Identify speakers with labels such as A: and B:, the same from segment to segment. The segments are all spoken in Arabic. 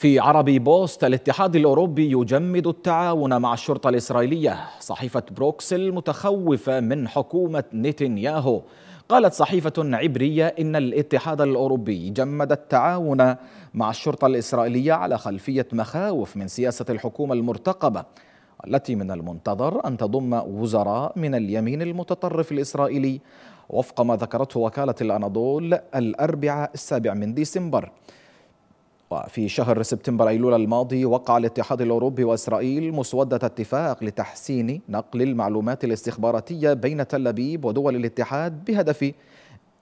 A: في عربي بوست الاتحاد الأوروبي يجمد التعاون مع الشرطة الإسرائيلية صحيفة بروكسل متخوفة من حكومة نتنياهو قالت صحيفة عبرية إن الاتحاد الأوروبي جمد التعاون مع الشرطة الإسرائيلية على خلفية مخاوف من سياسة الحكومة المرتقبة التي من المنتظر أن تضم وزراء من اليمين المتطرف الإسرائيلي وفق ما ذكرته وكالة الأناضول الأربعاء السابع من ديسمبر وفي شهر سبتمبر أيلول الماضي وقع الاتحاد الأوروبي وإسرائيل مسودة اتفاق لتحسين نقل المعلومات الاستخباراتية بين تل أبيب ودول الاتحاد بهدف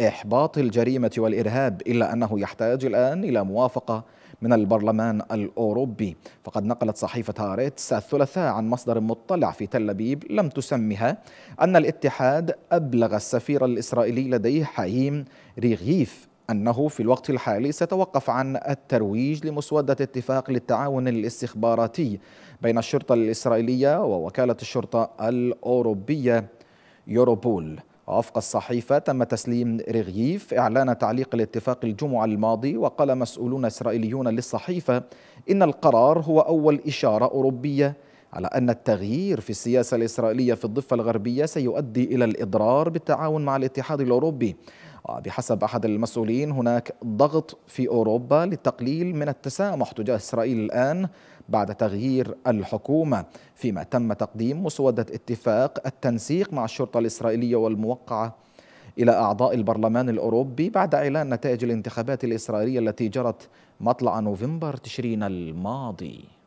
A: إحباط الجريمة والإرهاب إلا أنه يحتاج الآن إلى موافقة من البرلمان الأوروبي فقد نقلت صحيفة هاريتس الثلاثاء عن مصدر مطلع في تل أبيب لم تسمها أن الاتحاد أبلغ السفير الإسرائيلي لديه حايم ريغيف أنه في الوقت الحالي سيتوقف عن الترويج لمسودة اتفاق للتعاون الاستخباراتي بين الشرطة الإسرائيلية ووكالة الشرطة الأوروبية يوروبول وفق الصحيفة تم تسليم رغيف إعلان تعليق الاتفاق الجمعة الماضي وقال مسؤولون إسرائيليون للصحيفة إن القرار هو أول إشارة أوروبية على أن التغيير في السياسة الإسرائيلية في الضفة الغربية سيؤدي إلى الإضرار بالتعاون مع الاتحاد الأوروبي وبحسب آه، أحد المسؤولين هناك ضغط في أوروبا للتقليل من التسامح تجاه إسرائيل الآن بعد تغيير الحكومة فيما تم تقديم مسودة اتفاق التنسيق مع الشرطة الإسرائيلية والموقعة إلى أعضاء البرلمان الأوروبي بعد إعلان نتائج الانتخابات الإسرائيلية التي جرت مطلع نوفمبر تشرين الماضي